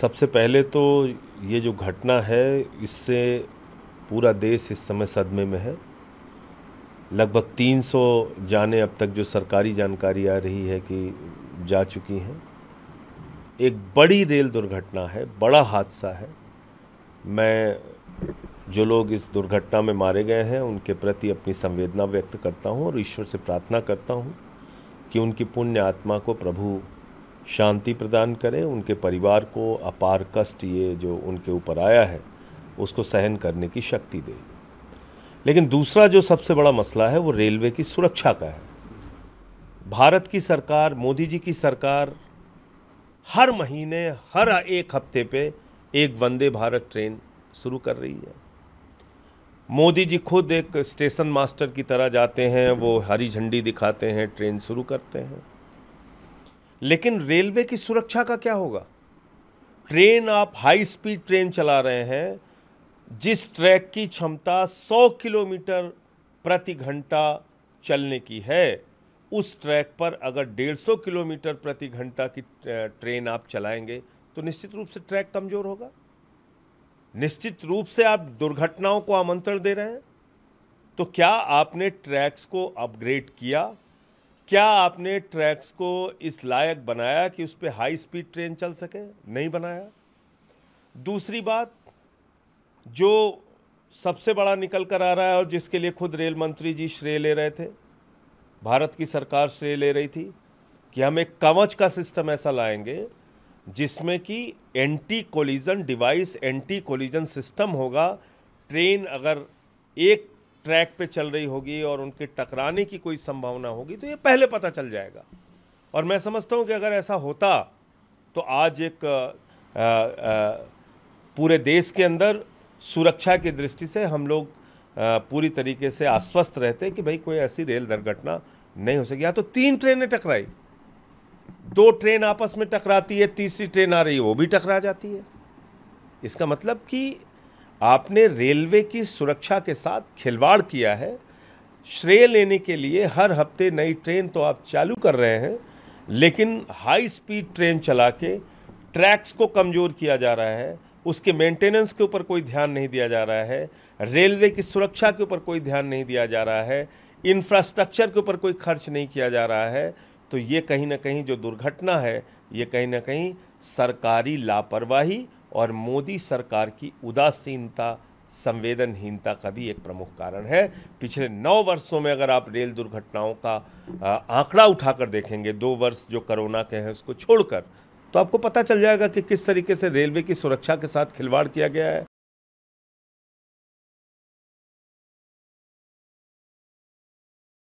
सबसे पहले तो ये जो घटना है इससे पूरा देश इस समय सदमे में है लगभग 300 जाने अब तक जो सरकारी जानकारी आ रही है कि जा चुकी हैं एक बड़ी रेल दुर्घटना है बड़ा हादसा है मैं जो लोग इस दुर्घटना में मारे गए हैं उनके प्रति अपनी संवेदना व्यक्त करता हूँ और ईश्वर से प्रार्थना करता हूँ कि उनकी पुण्य आत्मा को प्रभु शांति प्रदान करें उनके परिवार को अपार कष्ट ये जो उनके ऊपर आया है उसको सहन करने की शक्ति दे लेकिन दूसरा जो सबसे बड़ा मसला है वो रेलवे की सुरक्षा का है भारत की सरकार मोदी जी की सरकार हर महीने हर एक हफ्ते पे एक वंदे भारत ट्रेन शुरू कर रही है मोदी जी खुद एक स्टेशन मास्टर की तरह जाते हैं वो हरी झंडी दिखाते हैं ट्रेन शुरू करते हैं लेकिन रेलवे की सुरक्षा का क्या होगा ट्रेन आप हाई स्पीड ट्रेन चला रहे हैं जिस ट्रैक की क्षमता 100 किलोमीटर प्रति घंटा चलने की है उस ट्रैक पर अगर 150 किलोमीटर प्रति घंटा की ट्रेन आप चलाएंगे तो निश्चित रूप से ट्रैक कमज़ोर होगा निश्चित रूप से आप दुर्घटनाओं को आमंत्रण दे रहे हैं तो क्या आपने ट्रैक्स को अपग्रेड किया क्या आपने ट्रैक्स को इस लायक बनाया कि उस पर हाई स्पीड ट्रेन चल सके नहीं बनाया दूसरी बात जो सबसे बड़ा निकल कर आ रहा है और जिसके लिए खुद रेल मंत्री जी श्रेय ले रहे थे भारत की सरकार श्रेय ले रही थी कि हम एक कवच का सिस्टम ऐसा लाएंगे जिसमें कि anti collision device anti collision system होगा ट्रेन अगर एक ट्रैक पे चल रही होगी और उनके टकराने की कोई संभावना होगी तो ये पहले पता चल जाएगा और मैं समझता हूँ कि अगर ऐसा होता तो आज एक आ, आ, पूरे देश के अंदर सुरक्षा की दृष्टि से हम लोग आ, पूरी तरीके से आश्वस्त रहते कि भाई कोई ऐसी रेल दुर्घटना नहीं हो सकी या तो तीन ट्रेनें टकराई दो ट्रेन आपस में टकराती है तीसरी ट्रेन आ रही है वो भी टकरा जाती है इसका मतलब कि आपने रेलवे की सुरक्षा के साथ खिलवाड़ किया है श्रेय लेने के लिए हर हफ्ते नई ट्रेन तो आप चालू कर रहे हैं लेकिन हाई स्पीड ट्रेन चला के ट्रैक्स को कमज़ोर किया जा रहा है उसके मेंटेनेंस के ऊपर कोई ध्यान नहीं दिया जा रहा है रेलवे की सुरक्षा के ऊपर कोई ध्यान नहीं दिया जा रहा है इंफ्रास्ट्रक्चर के ऊपर कोई खर्च नहीं किया जा रहा है तो ये कहीं ना कहीं जो दुर्घटना है ये कहीं ना कहीं सरकारी लापरवाही और मोदी सरकार की उदासीनता संवेदनहीनता का भी एक प्रमुख कारण है पिछले नौ वर्षों में अगर आप रेल दुर्घटनाओं का आंकड़ा उठाकर देखेंगे दो वर्ष जो कोरोना के हैं उसको छोड़कर तो आपको पता चल जाएगा कि किस तरीके से रेलवे की सुरक्षा के साथ खिलवाड़ किया गया है